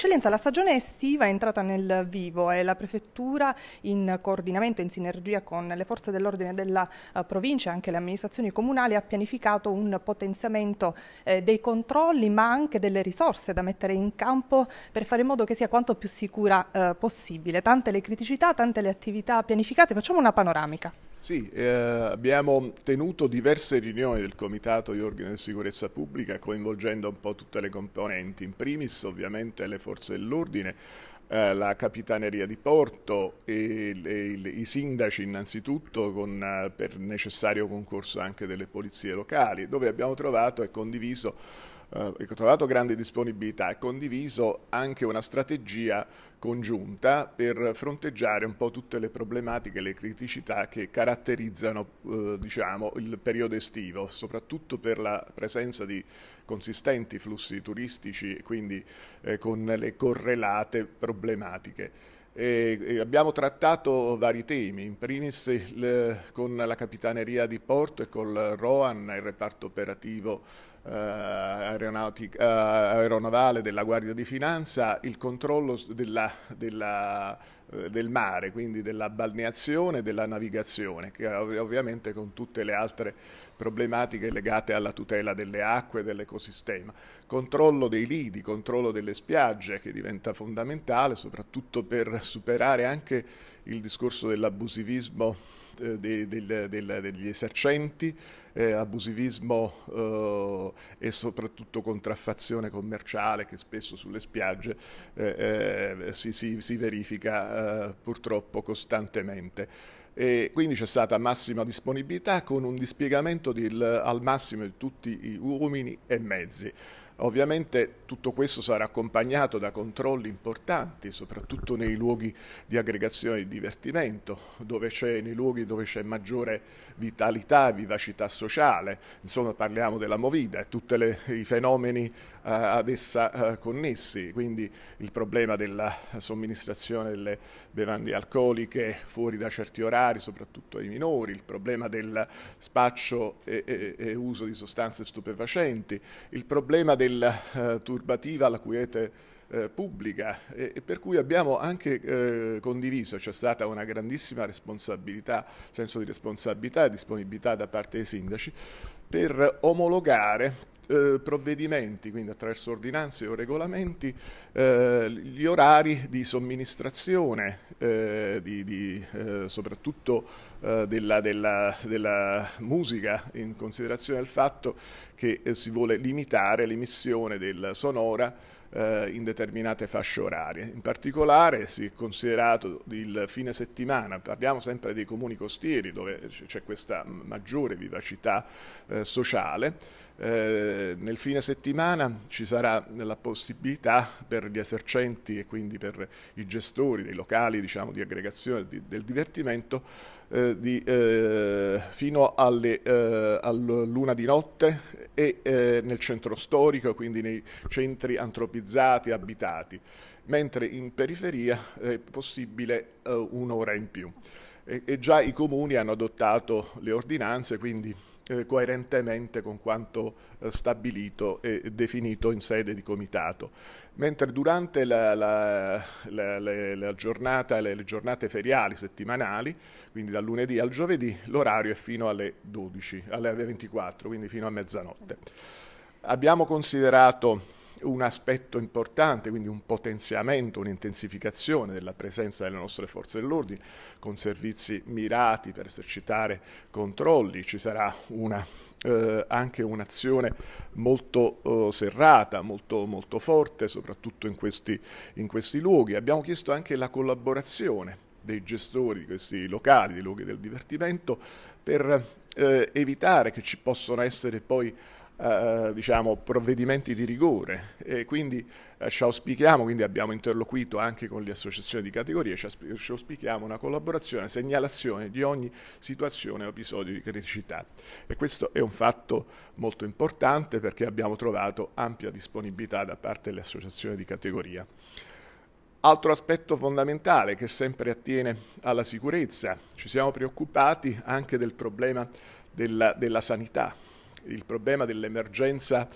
Eccellenza, la stagione estiva è entrata nel vivo e la Prefettura in coordinamento, in sinergia con le forze dell'ordine della eh, provincia e anche le amministrazioni comunali ha pianificato un potenziamento eh, dei controlli ma anche delle risorse da mettere in campo per fare in modo che sia quanto più sicura eh, possibile. Tante le criticità, tante le attività pianificate, facciamo una panoramica. Sì, eh, abbiamo tenuto diverse riunioni del Comitato di Ordine e Sicurezza Pubblica coinvolgendo un po' tutte le componenti, in primis ovviamente le forze dell'ordine, eh, la Capitaneria di Porto e, e, i sindaci innanzitutto con, eh, per necessario concorso anche delle polizie locali, dove abbiamo trovato e condiviso eh, ecco, tra l'altro grande disponibilità, e condiviso anche una strategia congiunta per fronteggiare un po' tutte le problematiche, le criticità che caratterizzano eh, diciamo, il periodo estivo, soprattutto per la presenza di consistenti flussi turistici, e quindi eh, con le correlate problematiche. E abbiamo trattato vari temi, in primis il, con la Capitaneria di Porto e col ROAN, il reparto operativo eh, eh, aeronavale della Guardia di Finanza il controllo della, della, eh, del mare, quindi della balneazione e della navigazione, che ovviamente con tutte le altre problematiche legate alla tutela delle acque e dell'ecosistema. Controllo dei lidi, controllo delle spiagge che diventa fondamentale soprattutto per superare anche il discorso dell'abusivismo de, eh, de, degli esercenti, eh, abusivismo eh, e soprattutto contraffazione commerciale che spesso sulle spiagge eh, eh si, si, si, verifica eh, purtroppo costantemente. E quindi c'è stata massima disponibilità con un dispiegamento di, al massimo di tutti i uomini e mezzi. Ovviamente tutto questo sarà accompagnato da controlli importanti, soprattutto nei luoghi di aggregazione e divertimento, dove nei luoghi dove c'è maggiore vitalità, e vivacità sociale, insomma parliamo della movida e tutti i fenomeni eh, ad essa eh, connessi, quindi il problema della somministrazione delle bevande alcoliche fuori da certi orari, soprattutto ai minori, il problema del spaccio e, e, e uso di sostanze stupefacenti, il problema del della eh, turbativa alla quiete eh, pubblica e, e, per cui abbiamo anche eh, condiviso, c'è stata una grandissima responsabilità, senso di responsabilità e disponibilità da parte dei sindaci per omologare eh, provvedimenti, quindi attraverso ordinanze o regolamenti, eh, gli orari di somministrazione, eh, di, di, eh, soprattutto eh, della, della, della, musica, in considerazione del fatto che eh, si vuole limitare l'emissione del sonora in determinate fasce orarie. In particolare si è considerato il fine settimana, parliamo sempre dei comuni costieri dove c'è questa maggiore vivacità eh, sociale, eh, nel fine settimana ci sarà la possibilità per gli esercenti e quindi per i gestori dei locali diciamo, di aggregazione di, del divertimento eh, di, eh, fino eh, all'una all di notte e eh, nel centro storico, quindi nei centri antropizzati, abitati, mentre in periferia è possibile un'ora in più. E, e già i comuni hanno adottato le ordinanze, quindi eh, coerentemente con quanto eh, stabilito e definito in sede di comitato. Mentre durante la, la, la, la giornata, le, le giornate feriali settimanali, quindi dal lunedì al giovedì, l'orario è fino alle 12, alle 24, quindi fino a mezzanotte. Abbiamo considerato un aspetto importante, quindi un potenziamento, un'intensificazione della presenza delle nostre forze dell'ordine, con servizi mirati per esercitare controlli, ci sarà una eh, anche un'azione molto eh, serrata, molto, molto, forte, soprattutto in questi, in questi, luoghi. Abbiamo chiesto anche la collaborazione dei gestori di questi locali, dei luoghi del divertimento, per eh, evitare che ci possano essere poi eh, diciamo, provvedimenti di rigore e quindi eh, ci auspichiamo, quindi abbiamo interloquito anche con le associazioni di categoria, ci auspichiamo una collaborazione, segnalazione di ogni situazione o episodio di criticità e questo è un fatto molto importante perché abbiamo trovato ampia disponibilità da parte delle associazioni di categoria. Altro aspetto fondamentale che sempre attiene alla sicurezza, ci siamo preoccupati anche del problema della, della sanità, il problema dell'emergenza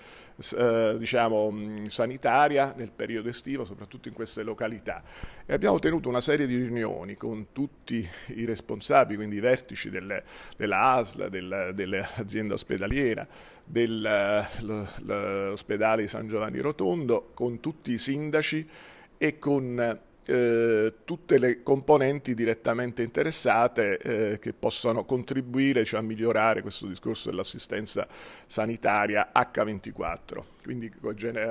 eh, diciamo, mm, sanitaria nel periodo estivo, soprattutto in queste località. E abbiamo tenuto una serie di riunioni con tutti i responsabili, quindi i vertici del, della ASL, del, dell'azienda ospedaliera, dell'ospedale eh, San Giovanni Rotondo, con tutti i sindaci e con eh, tutte le componenti direttamente interessate eh, che possono contribuire cioè, a migliorare questo discorso dell'assistenza sanitaria H24. Quindi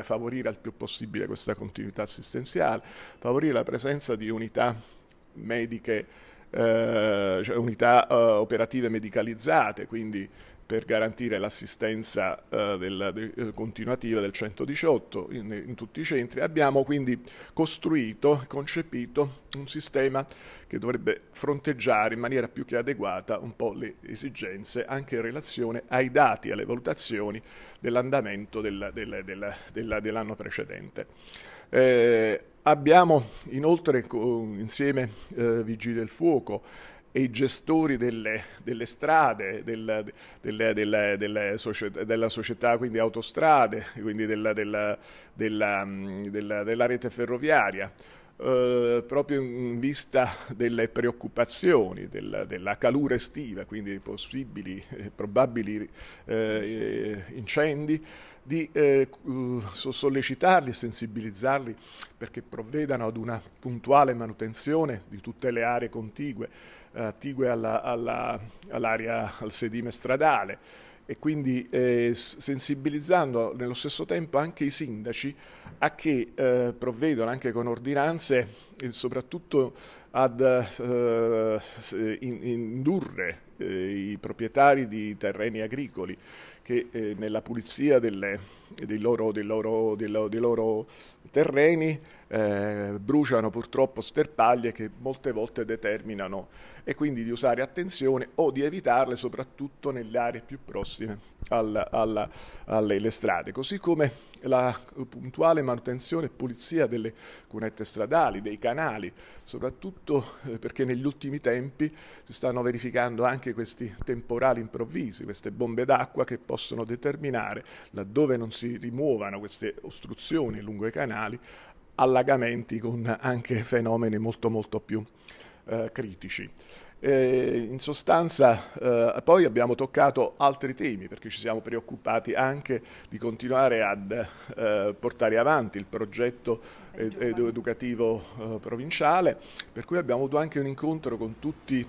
favorire al più possibile questa continuità assistenziale, favorire la presenza di unità mediche eh, cioè unità eh, operative medicalizzate, quindi per garantire l'assistenza uh, del, de, continuativa del 118 in, in, tutti i centri. Abbiamo quindi costruito, concepito un sistema che dovrebbe fronteggiare in maniera più che adeguata un po' le esigenze anche in relazione ai dati, alle valutazioni dell'andamento del, del, dell'anno precedente. Eh, Abbiamo inoltre insieme eh, Vigili del Fuoco e i gestori delle, delle strade, della, delle, delle, delle società, della, società, quindi autostrade, quindi della, della, della mm, rete ferroviaria eh, proprio in vista delle preoccupazioni della, della calura estiva, quindi possibili eh, probabili eh, incendi, di eh, sollecitarli e sensibilizzarli perché provvedano ad una puntuale manutenzione di tutte le aree contigue, eh, attigue alla, alla, all'area, al sedime stradale e quindi eh, sensibilizzando nello stesso tempo anche i sindaci a che eh, provvedono anche con ordinanze e eh, soprattutto ad eh, in, indurre eh, i proprietari di terreni agricoli che eh, nella pulizia delle, dei, loro, dei, loro, dei, loro, dei loro terreni eh, bruciano purtroppo sterpaglie che molte volte determinano e quindi di usare attenzione o di evitarle soprattutto nelle aree più prossime alla, alla, alle strade. Così come la puntuale manutenzione e pulizia delle cunette stradali, dei canali, soprattutto eh, perché negli ultimi tempi si stanno verificando anche questi temporali improvvisi, queste bombe d'acqua che possono determinare, laddove non si rimuovano queste ostruzioni lungo i canali, allagamenti con anche fenomeni molto molto più eh, critici. Eh, in sostanza eh, poi abbiamo toccato altri temi perché ci siamo preoccupati anche di continuare a eh, portare avanti il progetto ed, ed educativo eh, provinciale, per cui abbiamo avuto anche un incontro con tutti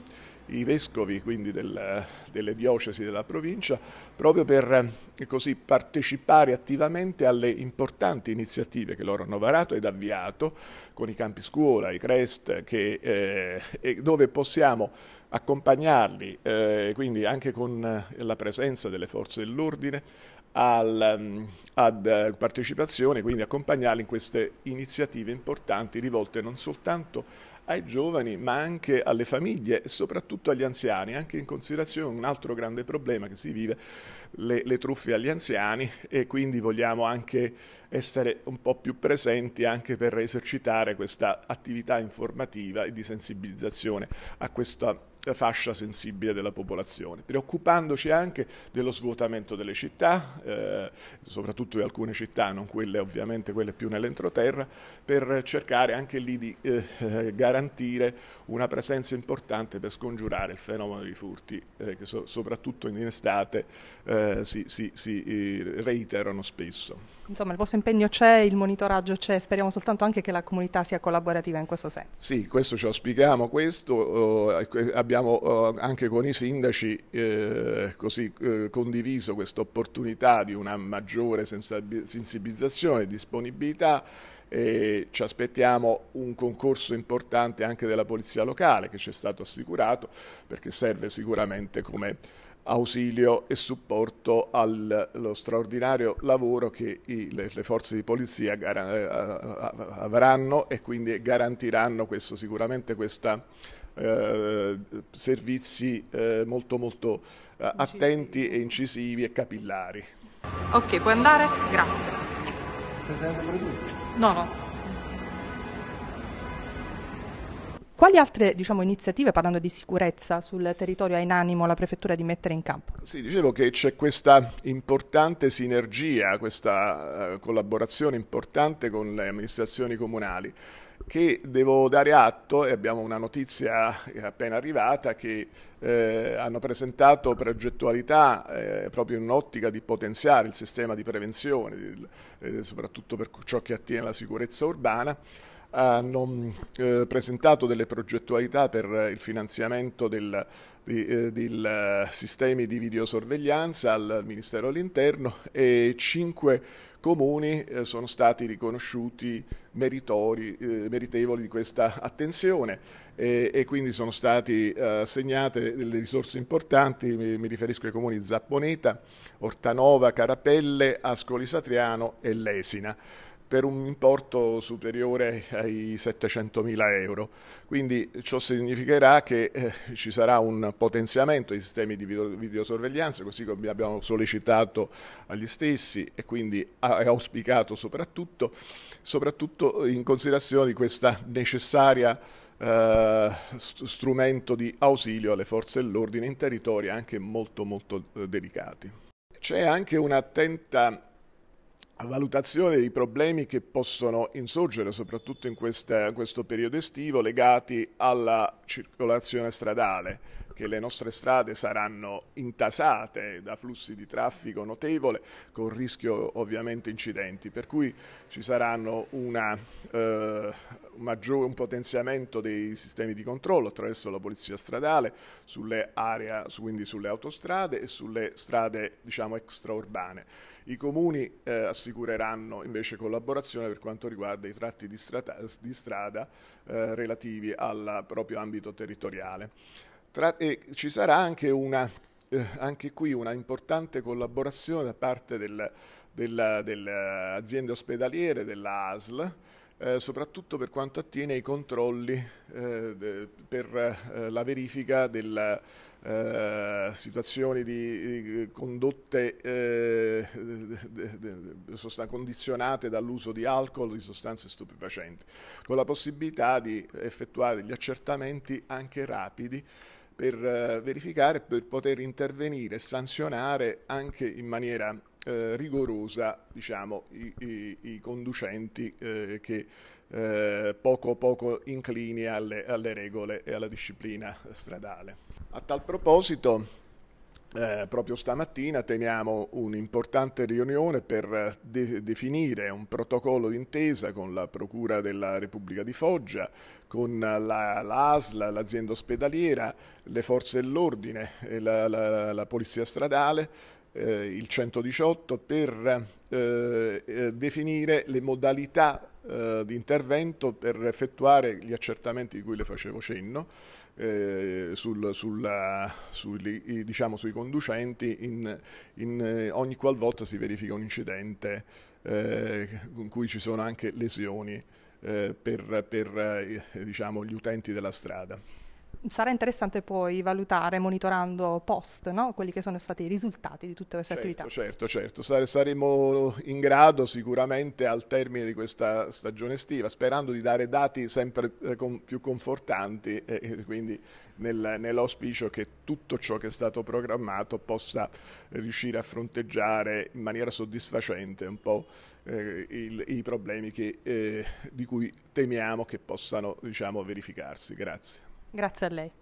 i vescovi quindi del, delle diocesi della provincia proprio per eh, così, partecipare attivamente alle importanti iniziative che loro hanno varato ed avviato con i campi scuola, i CREST, che, eh, dove possiamo accompagnarli eh, quindi anche con la presenza delle forze dell'ordine al, mm, ad eh, partecipazione, quindi accompagnarli in queste iniziative importanti rivolte non soltanto a ai giovani ma anche alle famiglie e soprattutto agli anziani, anche in considerazione di un altro grande problema che si vive, le, le truffe agli anziani e quindi vogliamo anche essere un po' più presenti anche per esercitare questa attività informativa e di sensibilizzazione a questa fascia sensibile della popolazione, preoccupandoci anche dello svuotamento delle città, eh, soprattutto di alcune città, non quelle ovviamente quelle più nell'entroterra, per cercare anche lì di eh, eh garantire una presenza importante per scongiurare il fenomeno dei furti eh, che so, soprattutto in estate eh, si, si, si eh, reiterano spesso. Insomma il vostro impegno c'è, il monitoraggio c'è, speriamo soltanto anche che la comunità sia collaborativa in questo senso. Sì, questo ci auspichiamo, questo eh, abbiamo eh, anche con i sindaci eh, così, eh, condiviso questa opportunità di una maggiore sensibilizzazione e disponibilità e ci aspettiamo un concorso importante anche della polizia locale che ci è stato assicurato perché serve sicuramente come ausilio e supporto allo straordinario lavoro che i, le, le, forze di polizia eh, avranno e quindi garantiranno questo, sicuramente questa eh, servizi eh, molto molto eh, attenti e incisivi e capillari. Ok, puoi andare? Grazie. No, no. Quali altre diciamo, iniziative, parlando di sicurezza sul territorio, ha in animo la Prefettura di mettere in campo? Sì, dicevo che c'è questa importante sinergia, questa eh, collaborazione importante con le amministrazioni comunali che devo dare atto, e abbiamo una notizia eh, appena arrivata, che eh, hanno presentato progettualità eh, proprio in un'ottica di potenziare il sistema di prevenzione, il, eh, soprattutto per ciò che attiene alla sicurezza urbana, hanno mm, eh, presentato delle progettualità per eh, il finanziamento del, di, eh, del eh, sistemi di videosorveglianza al Ministero dell'Interno e cinque comuni eh, sono stati riconosciuti meritori, eh, meritevoli di questa attenzione e, e quindi sono state eh, assegnate delle risorse importanti, mi, mi, riferisco ai comuni Zapponeta, Ortanova, Carapelle, Ascoli Satriano e Lesina per un importo superiore ai 700.000 euro. Quindi ciò significherà che eh, ci sarà un potenziamento dei sistemi di videosorveglianza, così come abbiamo sollecitato agli stessi e quindi auspicato soprattutto, soprattutto in considerazione di questa necessaria eh, strumento di ausilio alle forze dell'ordine in territori anche molto molto eh, delicati. C'è anche un'attenta a valutazione dei problemi che possono insorgere soprattutto in questa, questo periodo estivo legati alla circolazione stradale che le nostre strade saranno intasate da flussi di traffico notevole, con rischio ovviamente incidenti, per cui ci saranno una, eh, maggiore, un potenziamento dei sistemi di controllo attraverso la polizia stradale, sulle area, quindi sulle autostrade e sulle strade diciamo, extraurbane. I comuni eh, assicureranno invece collaborazione per quanto riguarda i tratti di strada, di strada eh, relativi al proprio ambito territoriale. Tra, ci sarà anche, una, eh, anche qui una importante collaborazione da parte del, del, delle eh, aziende ospedaliere, della ASL, eh, soprattutto per quanto attiene ai controlli eh, de, per eh, la verifica delle eh, situazioni di, di condotte eh, de, de, de, condizionate dall'uso di alcol, di sostanze stupefacenti, con la possibilità di effettuare degli accertamenti anche rapidi per eh, verificare, per poter intervenire e sanzionare anche in maniera eh, rigorosa diciamo, i, i, i conducenti eh, che eh, poco poco inclini alle, alle regole e alla disciplina stradale. A tal proposito eh, proprio stamattina teniamo un'importante riunione per eh, de definire un protocollo d'intesa con la Procura della Repubblica di Foggia, con eh, la, la l'azienda ospedaliera, le forze dell'ordine e la, la, la, polizia stradale, eh, il 118, per eh, eh, definire le modalità eh, di intervento per effettuare gli accertamenti di cui le facevo cenno eh, sul, sulla, sui, diciamo, sui, conducenti in, in eh, ogni qualvolta si verifica un incidente eh, con cui ci sono anche lesioni eh, per, per diciamo, gli utenti della strada sarà interessante poi valutare monitorando post no? quelli che sono stati i risultati di tutte queste certo, attività. Certo, certo, Sare, saremo in grado sicuramente al termine di questa stagione estiva, sperando di dare dati sempre eh, con, più confortanti e eh, quindi nel, nell'auspicio che tutto ciò che è stato programmato possa riuscire a fronteggiare in maniera soddisfacente un po' eh, il, i problemi che, eh, di cui temiamo che possano diciamo, verificarsi. Grazie. Grazie a lei.